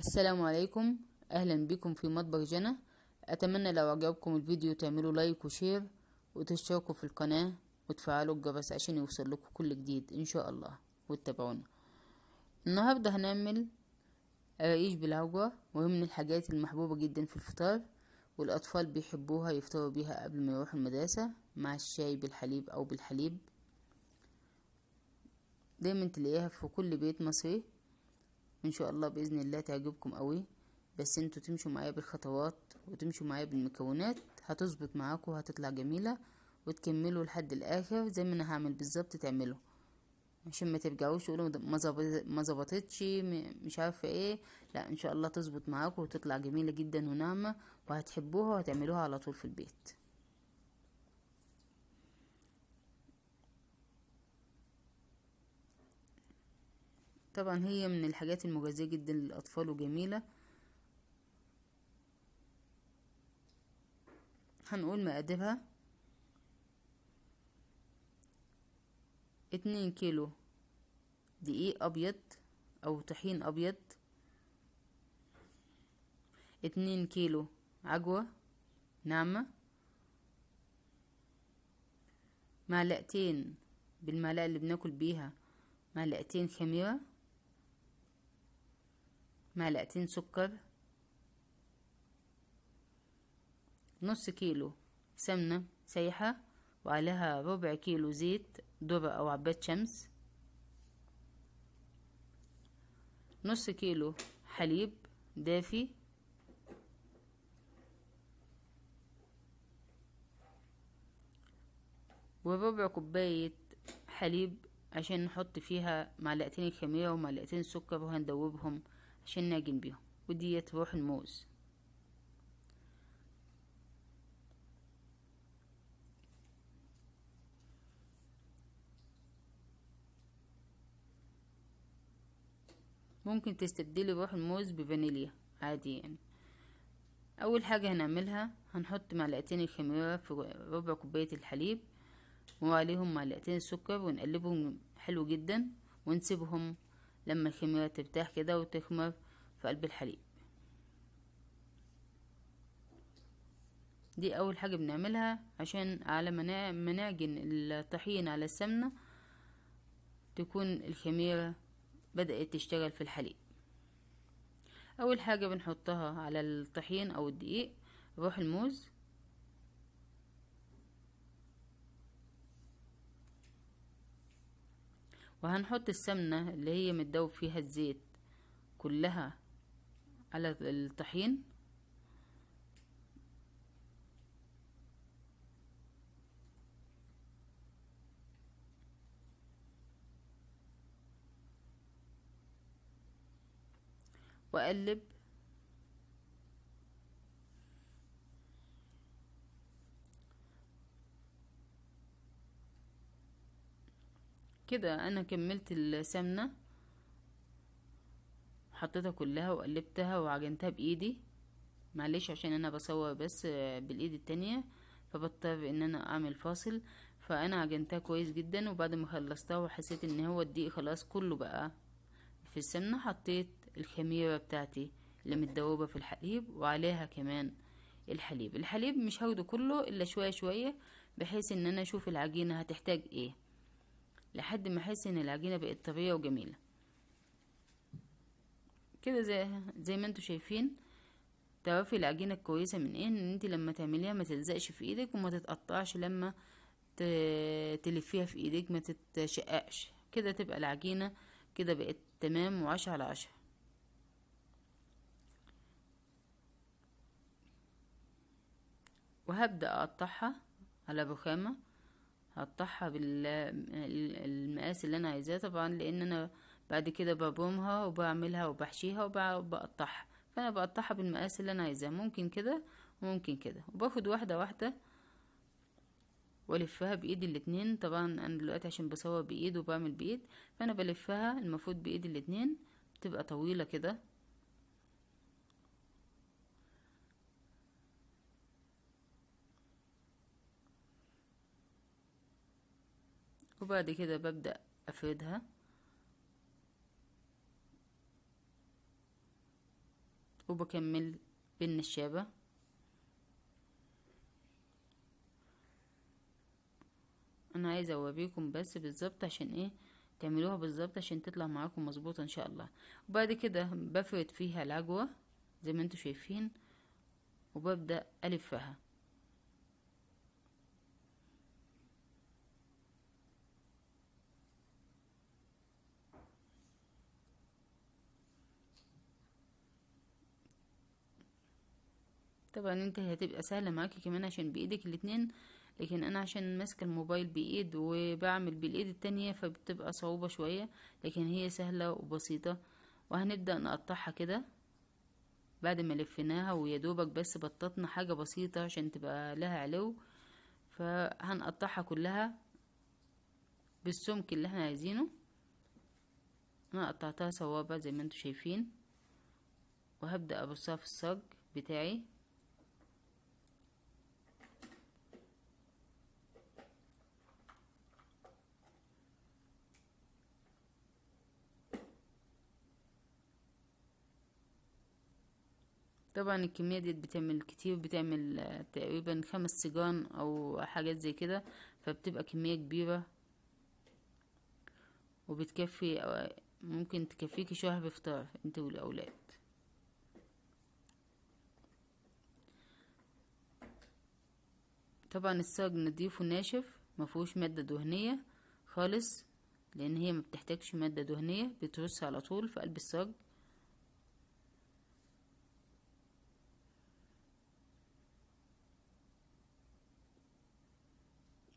السلام عليكم اهلا بكم في مطبخ جنى اتمنى لو عجبكم الفيديو تعملوا لايك وشير وتشتركوا في القناة وتفعلوا الجرس عشان يوصل لكم كل جديد ان شاء الله واتبعونا النهاردة هنعمل رقيق بالعجوة وهي من الحاجات المحبوبة جدا في الفطار والاطفال بيحبوها يفطروا بيها قبل ما يروحوا المدرسة مع الشاي بالحليب او بالحليب دايما تلاقيها في كل بيت مصري ان شاء الله باذن الله تعجبكم قوي بس انتوا تمشوا معايا بالخطوات وتمشوا معايا بالمكونات هتظبط معاكم وهتطلع جميله وتكملوا لحد الاخر زي ما انا هعمل بالظبط تعملوا عشان ما ترجعوش تقولوا ما ظبطتش مش عارفه ايه لا ان شاء الله تظبط معاكم وتطلع جميله جدا وناعمه وهتحبوها وهتعملوها على طول في البيت طبعا هي من الحاجات المجازية جدا للأطفال وجميلة هنقول مقاديرها اتنين كيلو دقيق أبيض أو طحين أبيض اتنين كيلو عجوة ناعمة معلقتين بالمعلقة اللي بناكل بيها معلقتين خميرة معلقتين سكر نص كيلو سمنة سايحة وعليها ربع كيلو زيت ذرة أو عباد شمس نص كيلو حليب دافي وربع كوباية حليب عشان نحط فيها معلقتين الخميرة ومعلقتين السكر وهندوبهم عشان نعجن بيهم وديت روح الموز ممكن تستبدلي روح الموز بفانيليا عادي يعني اول حاجه هنعملها هنحط معلقتين الخميره في ربع كوبايه الحليب وعليهم معلقتين السكر ونقلبهم حلو جدا ونسيبهم لما الخميرة ترتاح كده وتخمر في قلب الحليب دي اول حاجة بنعملها عشان على ما نعجن الطحين على السمنة تكون الخميرة بدأت تشتغل في الحليب اول حاجة بنحطها على الطحين او الدقيق روح الموز وهنحط السمنة اللي هي متدوب فيها الزيت كلها على الطحين واقلب كده انا كملت السمنة حطيتها كلها وقلبتها وعجنتها بايدي معلش عشان انا بصور بس بالايد التانية فبضطر ان انا اعمل فاصل فانا عجنتها كويس جدا وبعد ما خلصتها وحسيت ان هو الدقيق خلاص كله بقى في السمنة حطيت الخميرة بتاعتي اللي متدوبة في الحليب وعليها كمان الحليب الحليب مش هاخده كله الا شوية شوية بحيث ان انا اشوف العجينة هتحتاج ايه لحد ما احس ان العجينه بقت طريه وجميله كده زي زي ما انتوا شايفين تعرفي العجينه الكويسه من ايه ان انت لما تعمليها ما تلزقش في ايدك وما تتقطعش لما تلفيها في ايدك ما تتشققش كده تبقى العجينه كده بقت تمام وعشرة على عشرة وهبدأ أقطعها على رخامة هقطعها بالمقاس اللي انا عايزاه طبعا لان انا بعد كده ببومها وبعملها وبحشيها وبقطعها فانا بقطعها بالمقاس اللي انا عايزاه ممكن كده وممكن كده وباخد واحدة واحدة والفها بايد الاتنين طبعا انا دلوقتي عشان بصور بايد وبعمل بايد فانا بلفها المفروض بايد الاتنين بتبقى طويلة كده وبعد كده ببدأ أفردها وبكمل بالنشابة انا عايزة اوريكم بس بالظبط عشان ايه تعملوها بالظبط عشان تطلع معاكم مظبوطة ان شاء الله وبعد كده بفرد فيها العجوة زي ما انتم شايفين وببدأ الفها طبعا انت هتبقى سهله معاكي كمان عشان بايدك الاتنين لكن انا عشان ماسكه الموبايل بايد وبعمل بالايد التانية فبتبقى صعوبه شويه لكن هي سهله وبسيطه وهنبدا نقطعها كده بعد ما لفيناها ويدوبك بس بططنا حاجه بسيطه عشان تبقى لها علو فهنقطعها كلها بالسمك اللي احنا عايزينه انا قطعتها صوابع زي ما انتوا شايفين وهبدا ابصها في الصاج بتاعي طبعا الكمية ديت بتعمل كتير بتعمل تقريبا خمس سجان او حاجات زي كده فبتبقى كمية كبيرة وبتكفي ممكن تكفيكي شهر بفطار انت والاولاد طبعا الساج نضيف وناشف مفهوش مادة دهنية خالص لان هي ما بتحتاجش مادة دهنية بترص على طول في قلب الساج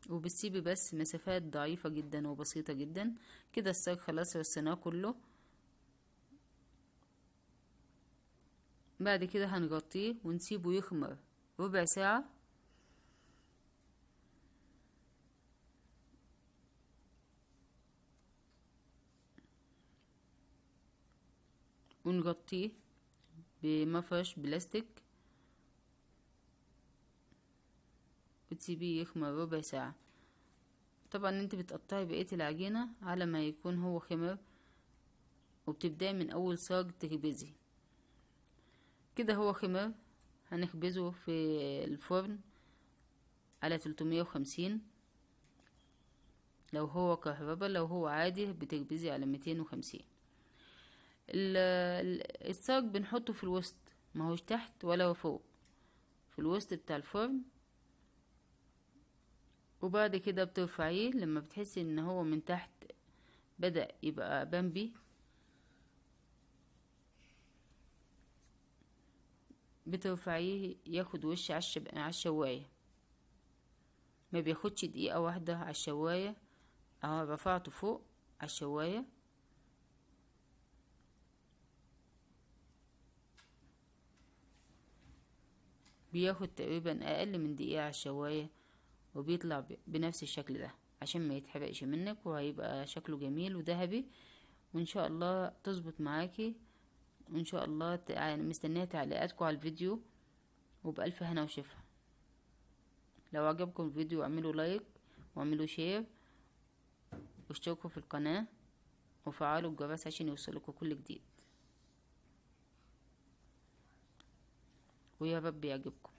وبتسيبي بس مسافات ضعيفة جدا وبسيطة جدا كده الساق خلاص رسيناه كله بعد كده هنغطيه ونسيبه يخمر ربع ساعة ونغطيه بمفرش بلاستيك بتسيبيه يخمر ربع ساعة طبعا انت بتقطعي بقية العجينة على ما يكون هو خمر وبتبدأي من اول صاج تخبزي كده هو خمر هنخبزه في الفرن على 350 لو هو كهربا لو هو عادي بتخبزي على 250 الصاج بنحطه في الوسط هوش تحت ولا فوق في الوسط بتاع الفرن وبعد كده بترفعيه لما بتحسي ان هو من تحت بدأ يبقى بامبي بترفعيه ياخد وش على الشواية ما بياخدش دقيقة واحدة على الشواية اهو رفعته فوق على الشواية بياخد تقريبا اقل من دقيقة على الشواية وبيطلع بنفس الشكل ده عشان ما يتحرقش منك وهيبقى شكله جميل وذهبي وان شاء الله تظبط معاكي وان شاء الله مستنيه تعليقاتكم على الفيديو وبألف هنا وشفا لو عجبكم الفيديو اعملوا لايك واعملوا شير واشتركوا في القناة وفعلوا الجرس عشان يوصلكوا كل جديد ويا رب يعجبكم